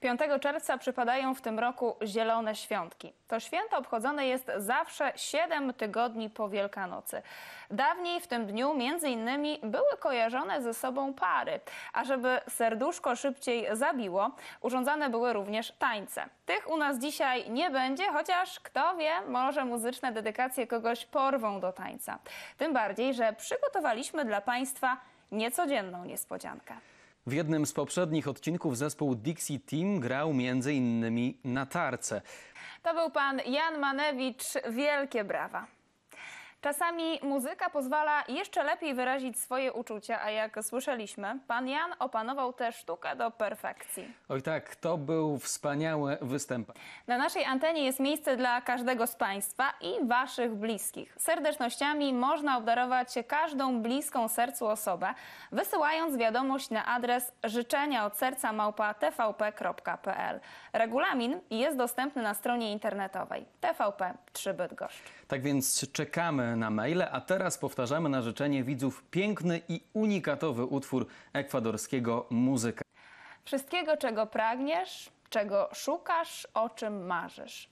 5 czerwca przypadają w tym roku Zielone Świątki. To święto obchodzone jest zawsze 7 tygodni po Wielkanocy. Dawniej w tym dniu między innymi były kojarzone ze sobą pary, a żeby serduszko szybciej zabiło, urządzane były również tańce. Tych u nas dzisiaj nie będzie, chociaż kto wie, może muzyczne dedykacje kogoś porwą do tańca. Tym bardziej, że przygotowaliśmy dla Państwa niecodzienną niespodziankę. W jednym z poprzednich odcinków zespół Dixie Team grał między innymi na tarce. To był pan Jan Manewicz. Wielkie brawa. Czasami muzyka pozwala jeszcze lepiej wyrazić swoje uczucia, a jak słyszeliśmy, pan Jan opanował tę sztukę do perfekcji. Oj tak, to był wspaniały występ. Na naszej antenie jest miejsce dla każdego z Państwa i Waszych bliskich. Serdecznościami można obdarować każdą bliską sercu osobę, wysyłając wiadomość na adres życzenia od serca małpa tvp.pl. Regulamin jest dostępny na stronie internetowej tvp3bydgoszcz. Tak więc czekamy na maile, a teraz powtarzamy na życzenie widzów piękny i unikatowy utwór ekwadorskiego muzyka. Wszystkiego, czego pragniesz, czego szukasz, o czym marzysz.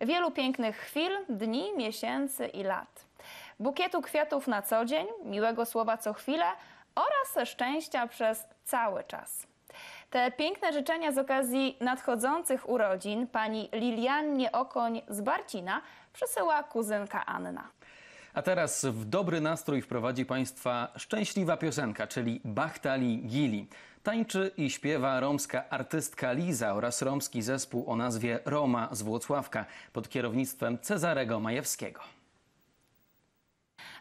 Wielu pięknych chwil, dni, miesięcy i lat. Bukietu kwiatów na co dzień, miłego słowa co chwilę oraz szczęścia przez cały czas. Te piękne życzenia z okazji nadchodzących urodzin pani Liliannie Okoń z Barcina przysyła kuzynka Anna. A teraz w dobry nastrój wprowadzi Państwa szczęśliwa piosenka, czyli Bachtali Gili. Tańczy i śpiewa romska artystka Liza oraz romski zespół o nazwie Roma z Włocławka pod kierownictwem Cezarego Majewskiego.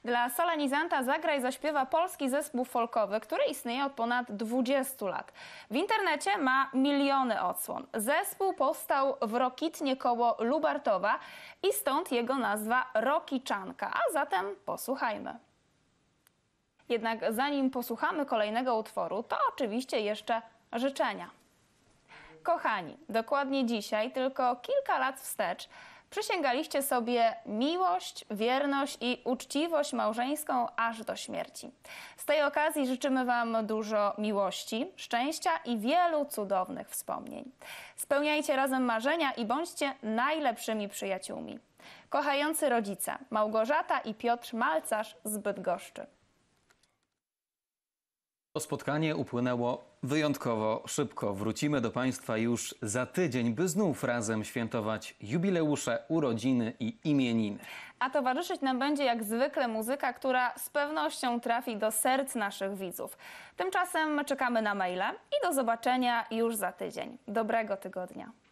Dla solenizanta zagra i zaśpiewa polski zespół folkowy, który istnieje od ponad 20 lat. W internecie ma miliony odsłon. Zespół powstał w Rokitnie koło Lubartowa i stąd jego nazwa Rokiczanka. A zatem posłuchajmy. Jednak zanim posłuchamy kolejnego utworu, to oczywiście jeszcze życzenia. Kochani, dokładnie dzisiaj, tylko kilka lat wstecz, Przysięgaliście sobie miłość, wierność i uczciwość małżeńską aż do śmierci. Z tej okazji życzymy Wam dużo miłości, szczęścia i wielu cudownych wspomnień. Spełniajcie razem marzenia i bądźcie najlepszymi przyjaciółmi. Kochający rodzice Małgorzata i Piotr Malcarz z Bydgoszczy. To spotkanie upłynęło Wyjątkowo szybko wrócimy do Państwa już za tydzień, by znów razem świętować jubileusze, urodziny i imieniny. A towarzyszyć nam będzie jak zwykle muzyka, która z pewnością trafi do serc naszych widzów. Tymczasem czekamy na maile i do zobaczenia już za tydzień. Dobrego tygodnia.